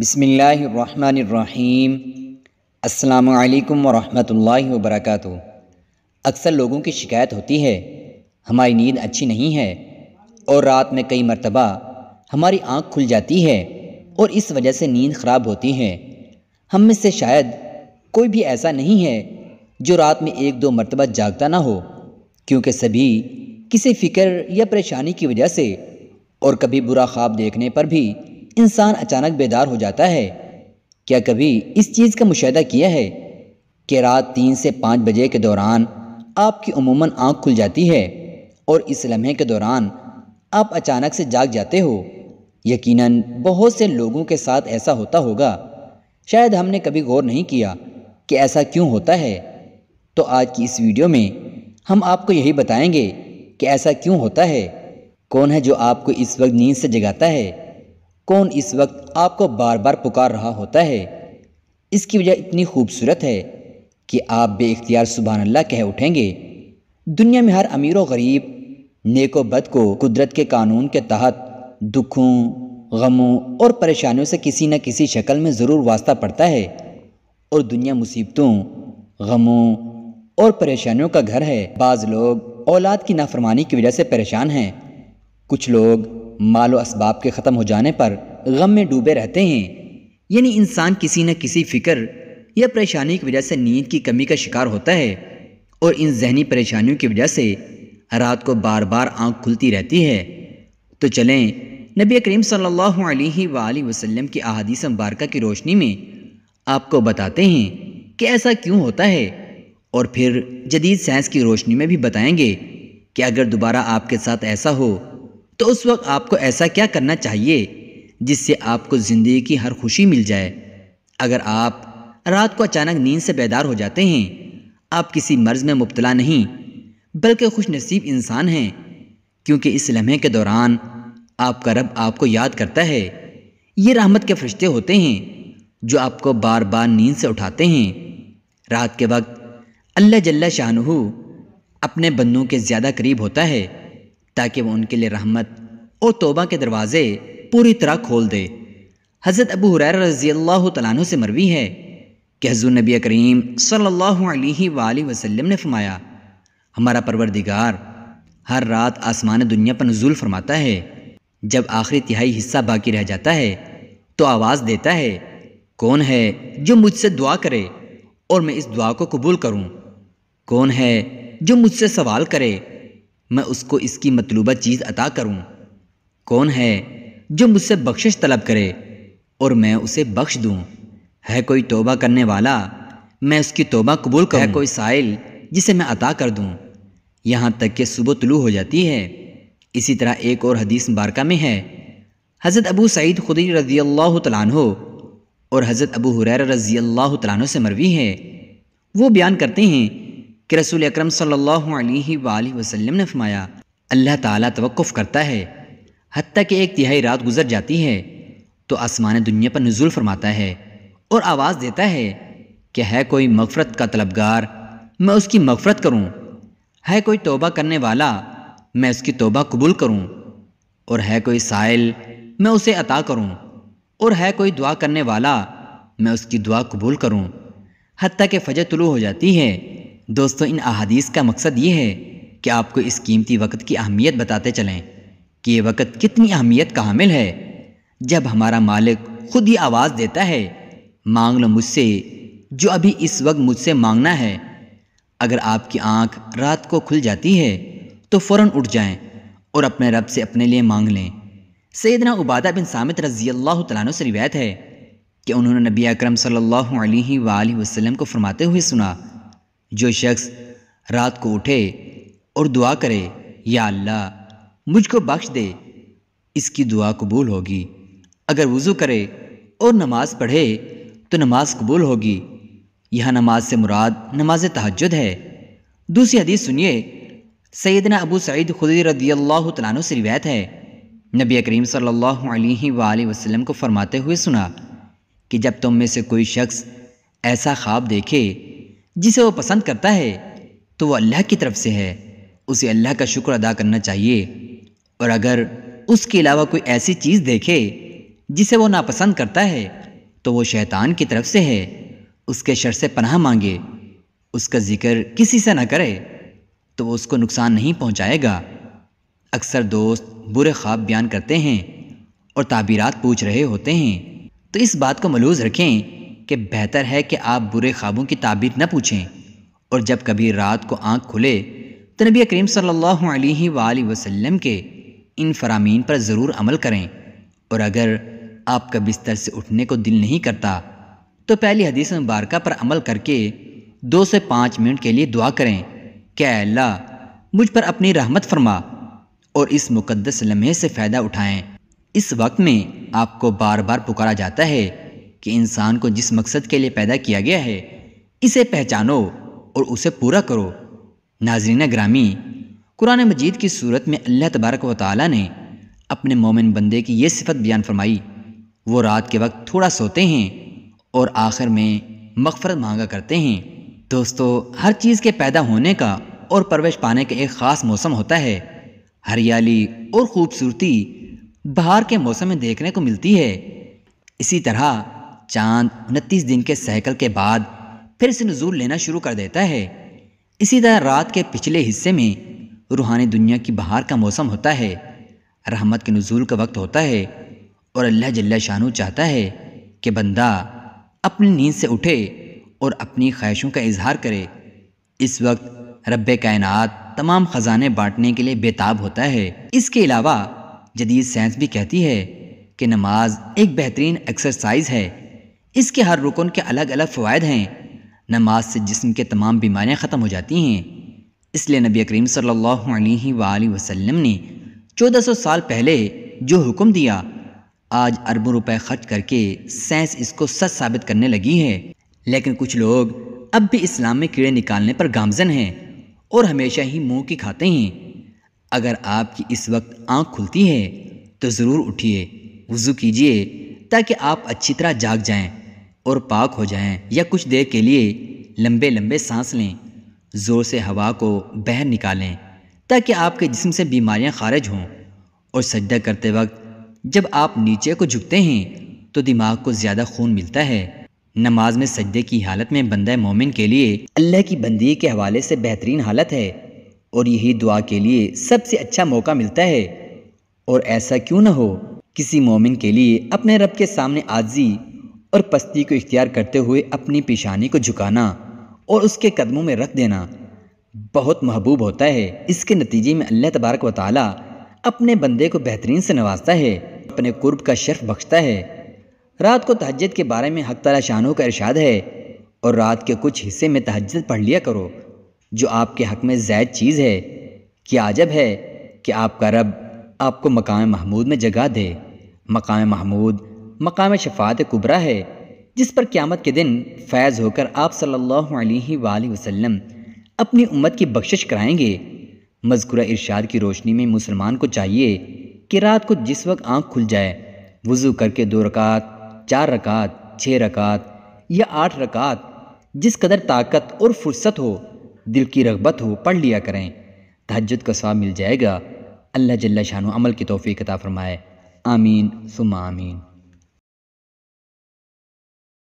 बिसमीम् अल्लाम वरहमल वबरक अक्सर लोगों की शिकायत होती है हमारी नींद अच्छी नहीं है और रात में कई मरतबा हमारी आँख खुल जाती है और इस वजह से नींद ख़राब होती है हम में से शायद कोई भी ऐसा नहीं है जो रात में एक दो मरतबा जागता ना हो क्योंकि सभी किसी फ़िक्र या परेशानी की वजह से और कभी बुरा ख्वाब देखने पर भी इंसान अचानक बेदार हो जाता है क्या कभी इस चीज़ का मुशाह किया है कि रात तीन से पाँच बजे के दौरान आपकी उमूमन आँख खुल जाती है और इस लम्हे के दौरान आप अचानक से जाग जाते हो यकीनन बहुत से लोगों के साथ ऐसा होता होगा शायद हमने कभी गौर नहीं किया कि ऐसा क्यों होता है तो आज की इस वीडियो में हम आपको यही बताएंगे कि ऐसा क्यों होता है कौन है जो आपको इस वक्त नींद से जगाता है कौन इस वक्त आपको बार बार पुकार रहा होता है इसकी वजह इतनी खूबसूरत है कि आप बेख्तियार सुबहान अल्लाह कह उठेंगे दुनिया में हर अमीर व गरीब नेको बद को कुदरत के कानून के तहत दुखों गमों और परेशानियों से किसी न किसी शक्ल में ज़रूर वास्ता पड़ता है और दुनिया मुसीबतों गमों और परेशानियों का घर है बाज़ लोग औलाद की नाफरमानी की वजह से परेशान हैं कुछ लोग माल इसबाब के ख़त्म हो जाने पर गम में डूबे रहते हैं यानी इंसान किसी न किसी फ़िक्र या परेशानी की वजह से नींद की कमी का शिकार होता है और इन जहनी परेशानियों की वजह से रात को बार बार आंख खुलती रहती है तो चलें नबी करीम सल्लल्लाहु अलैहि वसल्लम की अहादीस मुबारक की रोशनी में आपको बताते हैं कि ऐसा क्यों होता है और फिर जदीद साइंस की रोशनी में भी बताएंगे कि अगर दोबारा आपके साथ ऐसा हो तो उस वक्त आपको ऐसा क्या करना चाहिए जिससे आपको ज़िंदगी की हर खुशी मिल जाए अगर आप रात को अचानक नींद से बेदार हो जाते हैं आप किसी मर्ज़ में मुबतला नहीं बल्कि खुश नसीब इंसान हैं क्योंकि इस लम्हे के दौरान आपका रब आपको याद करता है ये रहमत के फरिश्ते होते हैं जो आपको बार बार नींद से उठाते हैं रात के वक्त अल्लाह जल्ला शाहनहू अपने बंदों के ज़्यादा करीब होता है ताकि वह उनके लिए रहमत और तोबा के दरवाज़े पूरी तरह खोल दे हज़रत अबू हुरैर रज़ी अल्लाह तु से मरवी है कि हजूर नबी करीम सल्ला वसलम ने फरमाया हमारा परवरदिगार हर रात आसमान दुनिया पर नजूल फरमाता है जब आखिरी तिहाई हिस्सा बाकी रह जाता है तो आवाज़ देता है कौन है जो मुझसे दुआ करे और मैं इस दुआ को कबूल करूं? कौन है जो मुझसे सवाल करे मैं उसको इसकी मतलूबा चीज़ अता करूं? कौन है जो मुझसे बख्शिश तलब करे और मैं उसे बख्श दूं है कोई तोबा करने वाला मैं उसकी तोबा कबूल करूं है कोई साइल जिसे मैं अता कर दूं यहाँ तक कि सुबह तुलू हो जाती है इसी तरह एक और हदीस मुबारका में है हज़रत अबू सईद खुदी रज़ी अल्लाह तलानो और हज़रत अबू हुरैर रज़ी अल्लाह तु से मरवी है वो बयान करते हैं कि रसूल अक्रम सल्ला वसलम ने फमाया अल्लाह तवक्फ़ करता है हती कि एक तिहाई रात गुजर जाती है तो आसमान दुनिया पर नज़ुल फरमाता है और आवाज़ देता है कि है कोई मफ़रत का तलबगार मैं उसकी मफ़रत करूँ है कोई तोबा करने वाला मैं उसकी तोबा कबूल करूँ और है कोई साइल मैं उसे अता करूँ और है कोई दुआ करने वाला मैं उसकी दुआ कबूल करूँ हती कि फजर तुलू हो जाती है दोस्तों इन अहादीस का मकसद ये है कि आपको इस कीमती वक्त की अहमियत बताते चलें कि ये वक़्त कितनी अहमियत का हामिल है जब हमारा मालिक खुद ही आवाज़ देता है मांग लो मुझसे जो अभी इस वक्त मुझसे मांगना है अगर आपकी आंख रात को खुल जाती है तो फ़ौर उठ जाएं और अपने रब से अपने लिए मांग लें सैदना उबादा बिन सामित रज़ी अल्लाह तु से रिवायत है कि उन्होंने नबी अक्रम सल्ला वसलम को फरमाते हुए सुना जो शख्स रात को उठे और दुआ करे या अल्लाह मुझको बख्श दे इसकी दुआ कबूल होगी अगर वज़ू करे और नमाज़ पढ़े तो नमाज कबूल होगी यह नमाज से मुराद नमाज तहजद है दूसरी हदीस सुनिए सैदना अबू सईद खुदी रदी अल्लाह तला से रिवायत है नबी करीम सल्लल्लाहु अलैहि वसल्लम को फरमाते हुए सुना कि जब तुम में से कोई शख्स ऐसा ख्वाब देखे जिसे वो पसंद करता है तो वह अल्लाह की तरफ से है उसे अल्लाह का शुक्र अदा करना चाहिए और अगर उसके अलावा कोई ऐसी चीज़ देखे जिसे वो नापसंद करता है तो वो शैतान की तरफ से है उसके शर से पनाह मांगे उसका जिक्र किसी से ना करे तो वो उसको नुकसान नहीं पहुंचाएगा अक्सर दोस्त बुरे ख्वाब बयान करते हैं और ताबीरात पूछ रहे होते हैं तो इस बात को मलूज़ रखें कि बेहतर है कि आप बुरे ख्वाबों की ताबीर न पूछें और जब कभी रात को आंख खुले तो नबी करीम सल्लल्लाहु अलैहि वसल्लम के इन फरामीन पर ज़रूर अमल करें और अगर आपका बिस्तर से उठने को दिल नहीं करता तो पहली हदीस मुबारक पर अमल करके दो से पाँच मिनट के लिए दुआ करें क्या अल्लाह मुझ पर अपनी रहमत फरमा और इस मुकदस लम्हे से फ़ायदा उठाएं इस वक्त में आपको बार बार पुकारा जाता है कि इंसान को जिस मकसद के लिए पैदा किया गया है इसे पहचानो और उसे पूरा करो नाजरीन ग्रामी कुरान मजीद की सूरत में अल्लाह तबारक व ताली ने अपने मोमिन बंदे की यह सिफत बयान फरमाई वो रात के वक्त थोड़ा सोते हैं और आखिर में मकफरत मांगा करते हैं दोस्तों हर चीज़ के पैदा होने का और परवेश पाने का एक ख़ास मौसम होता है हरियाली और ख़ूबसूरती बाहर के मौसम में देखने को मिलती है इसी तरह चांद उनतीस दिन के सहकल के बाद फिर से नजूर लेना शुरू कर देता है इसी तरह रात के पिछले हिस्से में रूहानी दुनिया की बहार का मौसम होता है रहमत के नज़ूल का वक्त होता है और अल्लाह जल्ला शाहू चाहता है कि बंदा अपनी नींद से उठे और अपनी ख्वाहिशों का इजहार करे इस वक्त रब कायनात तमाम ख़जाने बांटने के लिए बेताब होता है इसके अलावा जदीद साइंस भी कहती है कि नमाज एक बेहतरीन एक्सरसाइज है इसके हर रुकन के अलग अलग फ़वाद हैं नमाज से जिसम के तमाम बीमारियाँ ख़त्म हो जाती हैं इसलिए नबी करीम सल्लल्लाहु अलैहि वसल्लम ने 1400 साल पहले जो हुक्म दिया आज अरबों रुपए खर्च करके साइंस इसको सच साबित करने लगी है लेकिन कुछ लोग अब भी इस्लाम में कीड़े निकालने पर गामजन हैं और हमेशा ही मुंह की खाते हैं अगर आपकी इस वक्त आंख खुलती है तो ज़रूर उठिए वज़ू कीजिए ताकि आप अच्छी तरह जाग जाएं और पाक हो जाएं या कुछ देर के लिए लंबे लंबे सांस लें ज़ोर से हवा को बहर निकालें ताकि आपके जिस्म से बीमारियां खारिज हों और सजदा करते वक्त जब आप नीचे को झुकते हैं तो दिमाग को ज़्यादा खून मिलता है नमाज में सजदे की हालत में बंद मोमिन के लिए अल्लाह की बंदी के हवाले से बेहतरीन हालत है और यही दुआ के लिए सबसे अच्छा मौका मिलता है और ऐसा क्यों ना हो किसी मोमिन के लिए अपने रब के सामने आजी और पस्ती को इख्तियार करते हुए अपनी पेशानी को झुकाना और उसके कदमों में रख देना बहुत महबूब होता है इसके नतीजे में अल्लाह तबारक व अपने बंदे को बेहतरीन से नवाजता है अपने कुर्ब का शर्फ बख्शता है रात को तहजद के बारे में हक तला शानों का इरशाद है और रात के कुछ हिस्से में तहजद पढ़ लिया करो जो आपके हक में जायद चीज़ है कि आजब है कि आपका रब आपको मकाम महमूद में जगह दे मकाम महमूद मकाम शफात कुबरा है जिस पर क़्यामत के दिन फैज़ होकर आप सल्लल्लाहु अलैहि वसल्लम अपनी उम्मत की बख्शिश कराएंगे मजकूरा इरशाद की रोशनी में मुसलमान को चाहिए कि रात को जिस वक्त आँख खुल जाए वज़ू करके दो रकात चार रकात छः रकात या आठ रकात जिस कदर ताकत और फुर्सत हो दिल की रगबत हो पढ़ लिया करें तहजद का सवाब मिल जाएगा अल्लाह जल्ला शाह अमल की तोफ़ी कता फ़रमाए आमीन सुमा आमीन